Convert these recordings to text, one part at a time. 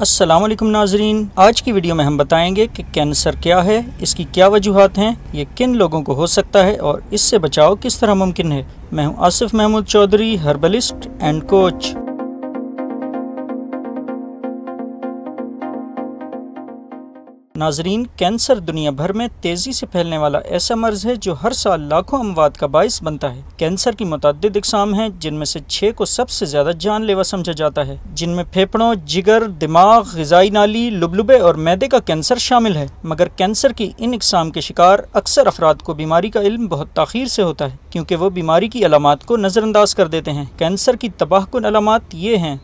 असलम नाजरीन आज की वीडियो में हम बताएंगे कि कैंसर क्या है इसकी क्या वजूहत हैं ये किन लोगों को हो सकता है और इससे बचाव किस तरह मुमकिन है मैं हूं Asif Mahmood Chaudhry herbalist and coach नाजरीन कैंसर दुनिया भर में तेज़ी से फैलने वाला ऐसा मर्ज है जो हर साल लाखों अमवात का बायस बनता है कैंसर की मुतद इकसाम हैं जिनमें से छः को सबसे ज़्यादा जानलेवा समझा जाता है जिनमें फेफड़ों जिगर दिमाग गजाई नाली लुबलुबे और मैदे का कैंसर शामिल है मगर कैंसर की इन इकसाम के शिकार अक्सर अफराद को बीमारी का इल्म बहुत तखीर से होता है क्योंकि वो बीमारी की अलामत को नज़रअंदाज कर देते हैं कैंसर की तबाहकुन अलामत ये हैं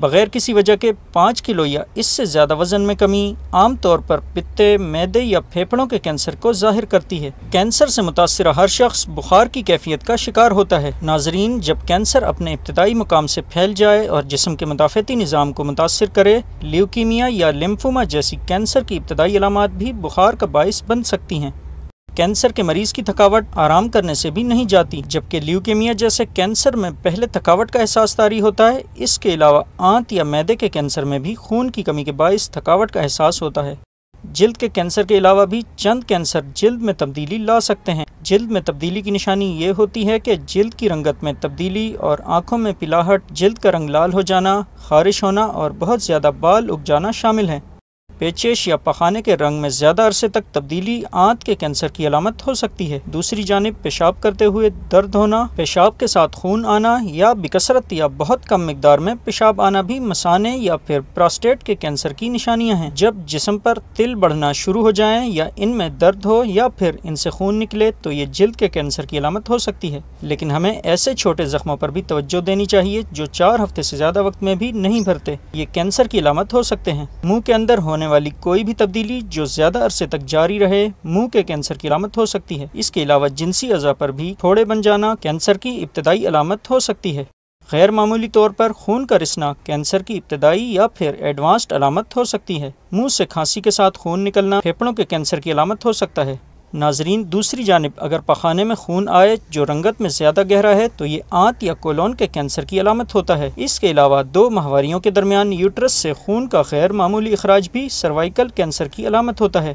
बगैर किसी वजह के पाँच किलो या इससे ज़्यादा वजन में कमी आमतौर पर पित्ते मैदे या फेफड़ों के कैंसर को जाहिर करती है कैंसर से मुतासर हर शख्स बुखार की कैफियत का शिकार होता है नाजरीन जब कैंसर अपने इब्तदाई मुकाम से फैल जाए और जिसम के मुदाफ़ती निज़ाम को मुतासर करे ल्यूकीमिया या लिम्फोमा जैसी कैंसर की इब्तदाई अलामत भी बुखार का बायस बन सकती हैं कैंसर के मरीज की थकावट आराम करने से भी नहीं जाती जबकि ल्यूकेमिया जैसे कैंसर में पहले थकावट का एहसास तारी होता है इसके अलावा आंत या मैदे के कैंसर में भी खून की कमी के बायस थकावट का एहसास होता है जिल्द के कैंसर के अलावा भी चंद कैंसर जल्द में तब्दीली ला सकते हैं जल्द में तब्दीली की निशानी ये होती है कि जल्द की रंगत में तब्दीली और आँखों में पिलाहट जल्द का रंग लाल हो जाना खारिश होना और बहुत ज़्यादा बाल उग जाना शामिल हैं पेचेश या पखाने के रंग में ज़्यादा अरसे तक तब्दीली आंत के कैंसर की अलामत हो सकती है दूसरी जानब पेशाब करते हुए दर्द होना पेशाब के साथ खून आना या बिकसरत या बहुत कम मकदार में पेशाब आना भी मसाने या फिर प्रोस्टेट के कैंसर की निशानियाँ हैं जब जिसम पर तिल बढ़ना शुरू हो जाए या इनमें दर्द हो या फिर इनसे खून निकले तो ये जल्द के कैंसर की अलामत हो सकती है लेकिन हमें ऐसे छोटे जख्मों पर भी तवज्जो देनी चाहिए जो चार हफ्ते से ज़्यादा वक्त में भी नहीं भरते ये कैंसर की अलामत हो सकते हैं मुँह के अंदर होने वाली कोई भी तब्दीली जो ज्यादा अरसे तक जारी रहे मुंह के कैंसर की अलामत हो सकती है इसके अलावा जिनसी अजा पर भी थोड़े बन जाना कैंसर की इब्तदाई अलामत हो सकती है गैर मामूली तौर पर खून का रिसना कैंसर की इब्तदाई या फिर एडवांस्ड अलामत हो सकती है मुंह से खांसी के साथ खून निकलना फेफड़ों के कैंसर की अलामत हो सकता है नाजरीन दूसरी जानब अगर पखाने में खून आए जो रंगत में ज़्यादा गहरा है तो ये आंत या कोलोन के कैंसर की अलामत होता है इसके अलावा दो माहवारियों के दरमियान यूट्रस से खून का गैर मामूली अखराज भी सर्वाइकल कैंसर की अलामत होता है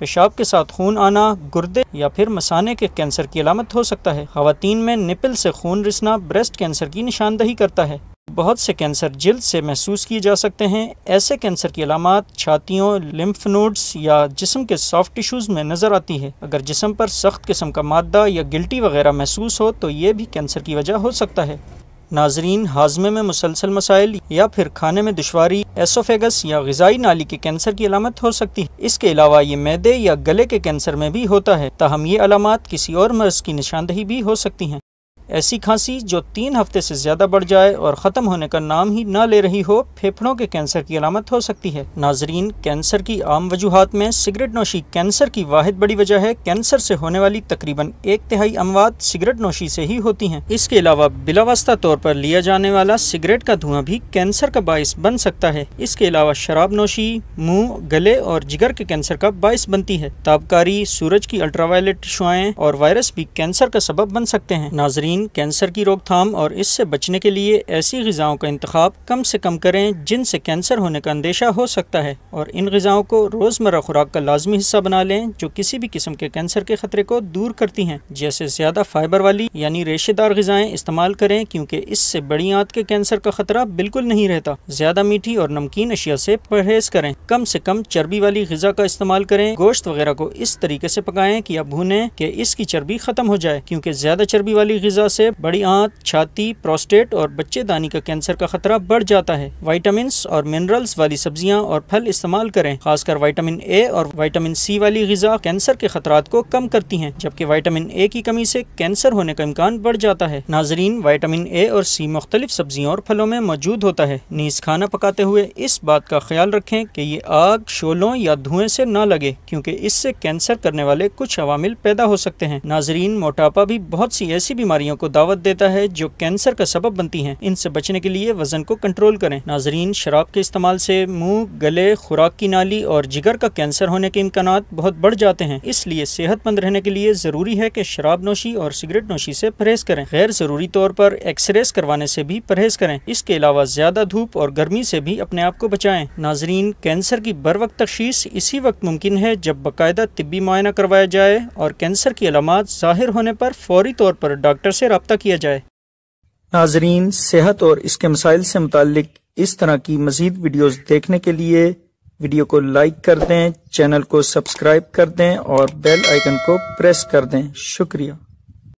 पेशाब के साथ खून आना गुर्दे या फिर मसाने के कैंसर की अलामत हो सकता है खातन में निपल से खून रिसना ब्रेस्ट कैंसर की निशानदही करता है बहुत से कैंसर जल्द से महसूस किए जा सकते हैं ऐसे कैंसर की अलामत छातियों लिम्फ नोड्स या जिसम के सॉफ्ट टिश्यूज़ में नज़र आती है अगर जिसम पर सख्त किस्म का मादा या गिल्टी वगैरह महसूस हो तो ये भी कैंसर की वजह हो सकता है नाजरीन हाजमे में मुसलसल मसाइल या फिर खाने में दुशारी एसोफेगस या गजाई नाली के कैंसर की अलामत हो सकती है इसके अलावा ये मैदे या गले के कैंसर में भी होता है ताहम ये अलामत किसी और मर्ज की निशानदही भी हो सकती हैं ऐसी खांसी जो तीन हफ्ते से ज़्यादा बढ़ जाए और ख़त्म होने का नाम ही ना ले रही हो फेफड़ों के कैंसर की अलामत हो सकती है नाजरीन कैंसर की आम वजूहत में सिगरेट नोशी कैंसर की वाद बड़ी वजह है कैंसर से होने वाली तकरीबन एक तिहाई अमवात सिगरेट नोशी से ही होती हैं इसके अलावा बिलावस्ता तौर पर लिया जाने वाला सिगरेट का धुआं भी कैंसर का बायस बन सकता है इसके अलावा शराब नोशी मुँह गले और जिगर के कैंसर का बायस बनती है ताबकारी सूरज की अल्ट्रावायलेट शुआएं और वायरस भी कैंसर का सबब बन सकते हैं नाजरीन नाइन कैंसर की रोकथाम और इससे बचने के लिए ऐसी गज़ाओं का इंतखब कम से कम करें जिनसे कैंसर होने का अंदेशा हो सकता है और इन गज़ाओं को रोज़मर्रा खुराक का लाजमी हिस्सा बना लें जो किसी भी किस्म के कैंसर के ख़तरे को दूर करती है जैसे ज़्यादा फाइबर वाली यानी रेशेदार गज़ाएँ इस्तेमाल करें क्यूँकी इससे बड़ी आंत के कैंसर का ख़तरा बिल्कुल नहीं रहता ज़्यादा मीठी और नमकीन अशिया से परहेज़ करें कम से कम चर्बी वाली गज़ा का इस्तेमाल करें गोश्त वगैरह को इस तरीके से पकाएं कि अब भूने के इसकी चर्बी ख़त्म हो जाए क्योंकि ज़्यादा चर्बी वाली गज़ा वजह से बड़ी आंत छाती प्रोस्टेट और बच्चेदानी का कैंसर का खतरा बढ़ जाता है वाइटामिन और मिनरल्स वाली सब्जियाँ और फल इस्तेमाल करें खासकर वाइटामिन ए और वाइटामिन सी वाली गजा कैंसर के खतरा को कम करती है जबकि वाइटामिन ए की कमी से कैंसर होने का इम्कान बढ़ जाता है नाजरीन वाइटामिन ए और सी मुख्तलिफ सब्जियों और फलों में मौजूद होता है नीज खाना पकाते हुए इस बात का ख्याल रखें कि ये आग शोलों या धुएं से ना लगे क्योंकि इससे कैंसर करने वाले कुछ अवामिल पैदा हो सकते हैं नाजरीन मोटापा भी बहुत सी ऐसी बीमारियों को दावत देता है जो कैंसर का सबब बनती हैं इनसे बचने के लिए वजन को कंट्रोल करें नाजरीन शराब के इस्तेमाल से मुंह गले खुराक की नाली और जिगर का कैंसर होने के इम्कान बहुत बढ़ जाते हैं इसलिए सेहतमंद रहने के लिए ज़रूरी है कि शराब नोशी और सिगरेट नोशी से परहेज करें गैर ज़रूरी तौर पर एक्सरेस करवाने से भी परहेज करें इसके अलावा ज़्यादा धूप और गर्मी से भी अपने आप को बचाएं नाजरीन कैंसर की बर वक्त तशीस इसी वक्त मुमकिन है जब बाकायदा तबी मुआयना करवाया जाए और कैंसर की अलामत ज़ाहिर होने पर फौरी तौर पर डॉक्टर से रबता किया जाए नाजरीन सेहत और इसके मसाइल से मुतक इस तरह की मजीद वीडियोज देखने के लिए वीडियो को लाइक कर दें चैनल को सब्सक्राइब कर दें और बेल आइकन को प्रेस कर दें शुक्रिया